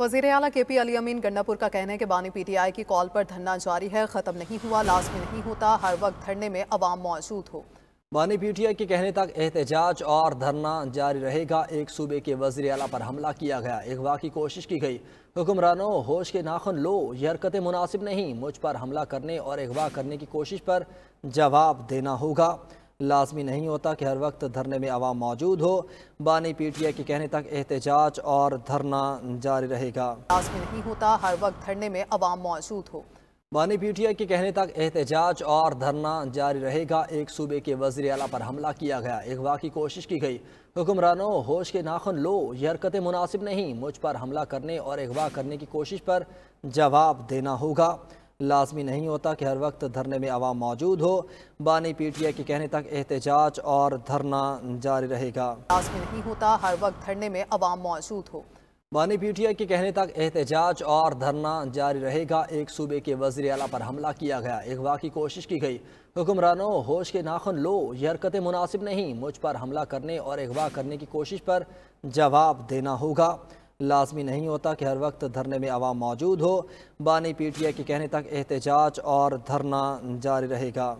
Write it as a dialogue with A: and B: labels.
A: वजीर अला के पी अली अमीन गन्नापुर का कहना है कि बानी पीटीआई की कॉल पर धरना जारी है ख़त्म नहीं हुआ लाजमी नहीं होता हर वक्त धरने में अवाम मौजूद हो
B: बानी पीटीआई के कहने तक एहतजाज और धरना जारी रहेगा एक सूबे के वजीर अला पर हमला किया गया अगवा की कोशिश की गई हुक्मरानों होश के नाखन लो ये हरकतें मुनासिब नहीं मुझ पर हमला करने और अगवा करने की कोशिश पर जवाब देना होगा लाजमी नहीं होता कि हर वक्त धरने में आवाम मौजूद हो बानी पीटीए के कहने तक एहतजाज और धरना जारी रहेगा लाजमी
A: नहीं होता हर वक्त धरने में आवाम मौजूद हो
B: बानी पीटीए के कहने तक एहतजाज और धरना जारी रहेगा एक सूबे के वजीर अला पर हमला किया गया एक वाकई कोशिश की गई हुक्मरानों होश के नाखन लो ये हरकतें मुनासिब नहीं मुझ पर हमला करने और अगवा करने की कोशिश पर जवाब देना होगा लाजमी नहीं होता कि हर वक्त धरने में आवाम मौजूद हो बानी पीटीए के कहने तक एहतजाज और धरना जारी रहेगा लाजमी
A: नहीं होता हर वक्त धरने में आवाम मौजूद हो
B: बानी पीटीए के कहने तक एहतजाज और धरना जारी रहेगा एक सूबे के वजीर अला पर हमला किया गया एक वाकई कोशिश की गई हुक्मरानों होश के नाखन लो ये हरकतें मुनासिब नहीं मुझ पर हमला करने और अगवा करने की कोशिश पर जवाब देना होगा लाजमी नहीं होता कि हर वक्त धरने में आवाम मौजूद हो बानी पी टी आई के कहने तक एहतजाज और धरना जारी रहेगा